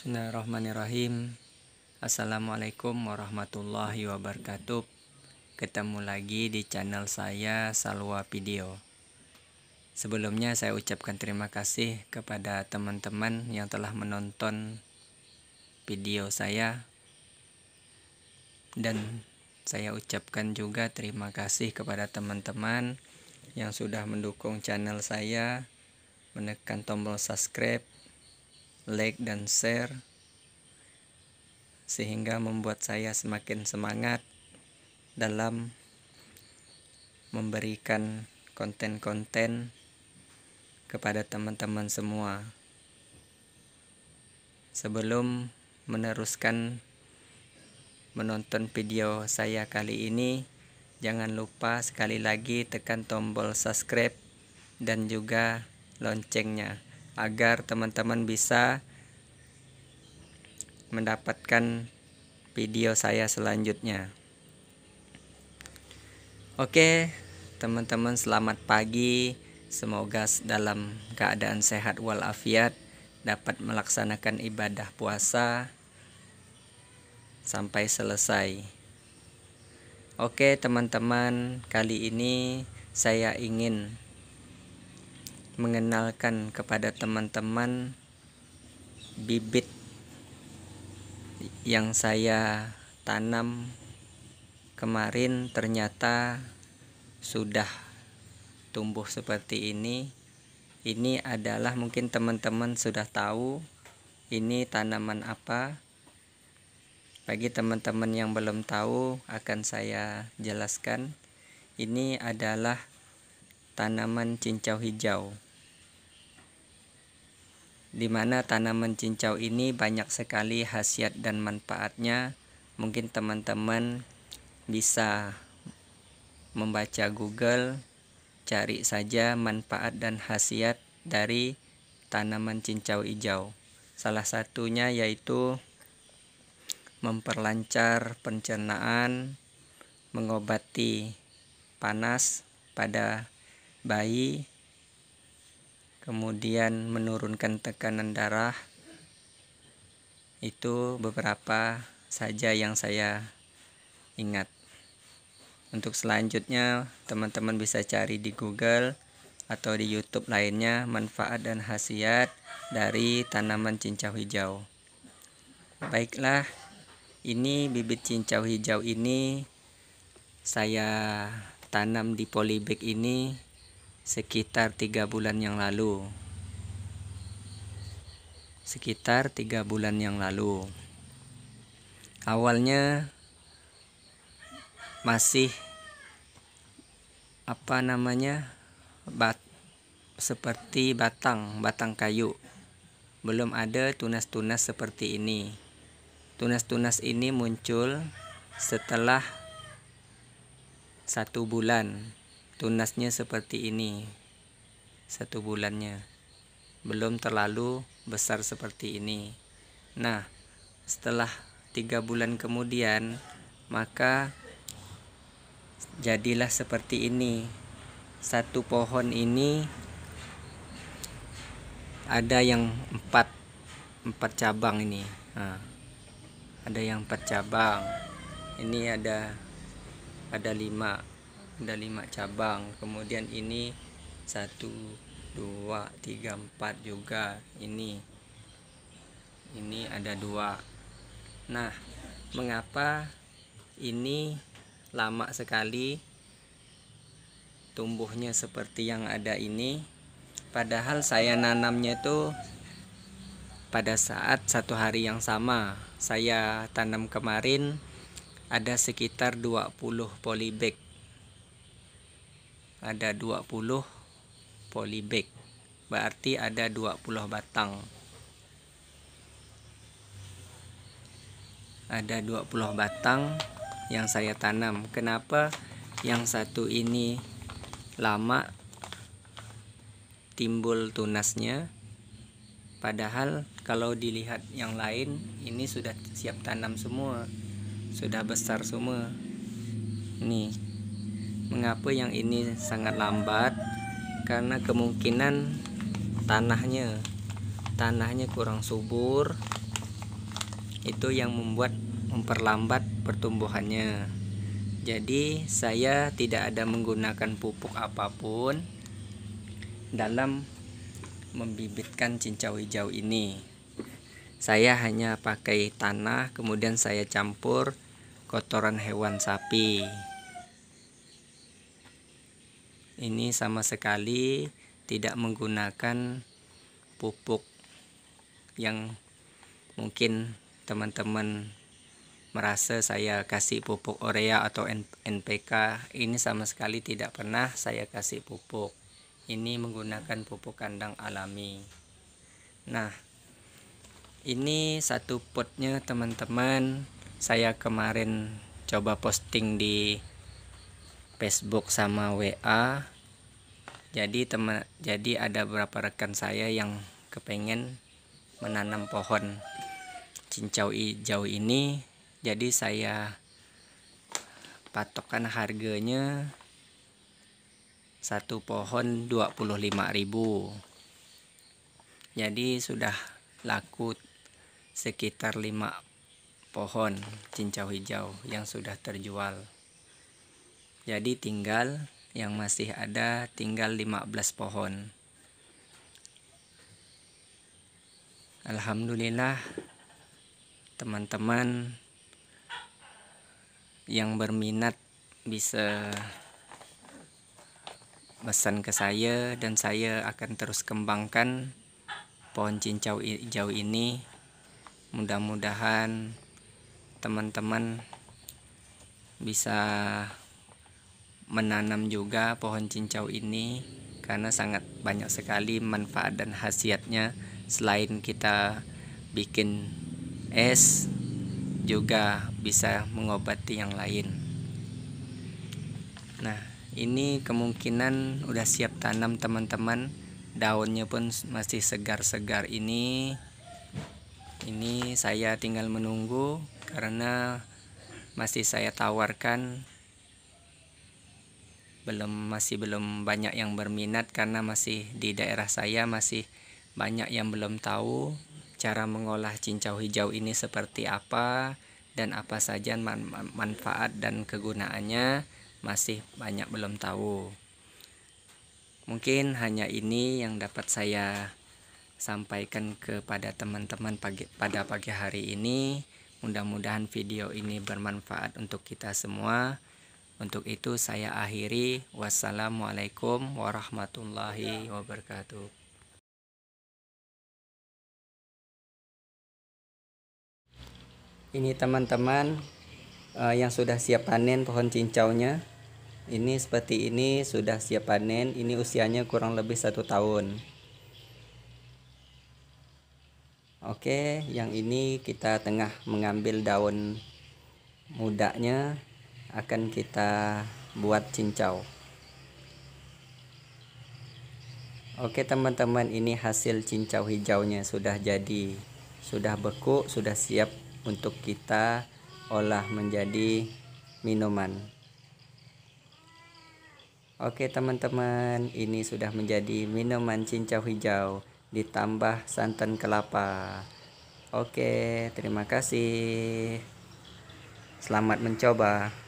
Bismillahirrahmanirrahim Assalamualaikum warahmatullahi wabarakatuh Ketemu lagi di channel saya Salwa Video Sebelumnya saya ucapkan terima kasih kepada teman-teman yang telah menonton video saya Dan saya ucapkan juga terima kasih kepada teman-teman yang sudah mendukung channel saya Menekan tombol subscribe like dan share sehingga membuat saya semakin semangat dalam memberikan konten-konten kepada teman-teman semua. Sebelum meneruskan menonton video saya kali ini, jangan lupa sekali lagi tekan tombol subscribe dan juga loncengnya agar teman-teman bisa mendapatkan video saya selanjutnya. Oke, teman-teman selamat pagi. Semoga dalam keadaan sehat walafiat dapat melaksanakan ibadah puasa sampai selesai. Oke, teman-teman, kali ini saya ingin mengenalkan kepada teman-teman bibit yang saya tanam kemarin ternyata sudah tumbuh seperti ini ini adalah mungkin teman-teman sudah tahu ini tanaman apa bagi teman-teman yang belum tahu akan saya jelaskan ini adalah tanaman cincau hijau di mana tanaman cincau ini banyak sekali khasiat dan manfaatnya. Mungkin teman-teman bisa membaca Google, cari saja manfaat dan khasiat dari tanaman cincau hijau. Salah satunya yaitu memperlancar pencernaan, mengobati panas pada bayi, kemudian menurunkan tekanan darah itu beberapa saja yang saya ingat untuk selanjutnya teman-teman bisa cari di Google atau di YouTube lainnya manfaat dan khasiat dari tanaman cincau hijau baiklah ini bibit cincau hijau ini saya tanam di polybag ini sekitar tiga bulan yang lalu sekitar tiga bulan yang lalu awalnya masih apa namanya bat seperti batang batang kayu belum ada tunas-tunas seperti ini tunas-tunas ini muncul setelah satu bulan tunasnya seperti ini satu bulannya belum terlalu besar seperti ini nah setelah tiga bulan kemudian maka jadilah seperti ini satu pohon ini ada yang empat empat cabang ini nah, ada yang empat cabang ini ada ada lima ada lima cabang kemudian ini satu, dua, tiga, empat juga ini ini ada dua nah mengapa ini lama sekali tumbuhnya seperti yang ada ini padahal saya nanamnya itu pada saat satu hari yang sama saya tanam kemarin ada sekitar 20 polybag ada 20 polybag berarti ada 20 batang ada 20 batang yang saya tanam kenapa yang satu ini lama timbul tunasnya padahal kalau dilihat yang lain ini sudah siap tanam semua sudah besar semua nih mengapa yang ini sangat lambat karena kemungkinan tanahnya tanahnya kurang subur itu yang membuat memperlambat pertumbuhannya jadi saya tidak ada menggunakan pupuk apapun dalam membibitkan cincau hijau ini saya hanya pakai tanah kemudian saya campur kotoran hewan sapi ini sama sekali tidak menggunakan pupuk yang mungkin teman-teman merasa saya kasih pupuk urea atau NPK ini sama sekali tidak pernah saya kasih pupuk ini menggunakan pupuk kandang alami nah ini satu potnya teman-teman saya kemarin coba posting di Facebook sama WA jadi teman jadi ada beberapa rekan saya yang kepengen menanam pohon cincau hijau ini jadi saya patokan harganya satu pohon 25.000 jadi sudah laku sekitar 5 pohon cincau hijau yang sudah terjual jadi tinggal yang masih ada tinggal 15 pohon Alhamdulillah teman-teman yang berminat bisa pesan ke saya dan saya akan terus kembangkan pohon cincau hijau ini mudah-mudahan teman-teman bisa menanam juga pohon cincau ini karena sangat banyak sekali manfaat dan khasiatnya selain kita bikin es juga bisa mengobati yang lain nah ini kemungkinan udah siap tanam teman-teman daunnya pun masih segar-segar ini ini saya tinggal menunggu karena masih saya tawarkan belum masih belum banyak yang berminat karena masih di daerah saya masih banyak yang belum tahu cara mengolah cincau hijau ini seperti apa dan apa saja manfaat dan kegunaannya masih banyak belum tahu. Mungkin hanya ini yang dapat saya sampaikan kepada teman-teman pagi, pada pagi hari ini. Mudah-mudahan video ini bermanfaat untuk kita semua. Untuk itu saya akhiri. Wassalamualaikum warahmatullahi wabarakatuh. Ini teman-teman uh, yang sudah siap panen pohon cincaunya. Ini seperti ini sudah siap panen. Ini usianya kurang lebih satu tahun. Oke, yang ini kita tengah mengambil daun mudanya akan kita buat cincau Oke teman-teman ini hasil cincau hijaunya sudah jadi Sudah beku sudah siap untuk kita olah menjadi minuman Oke teman-teman ini sudah menjadi minuman cincau hijau Ditambah santan kelapa Oke terima kasih Selamat mencoba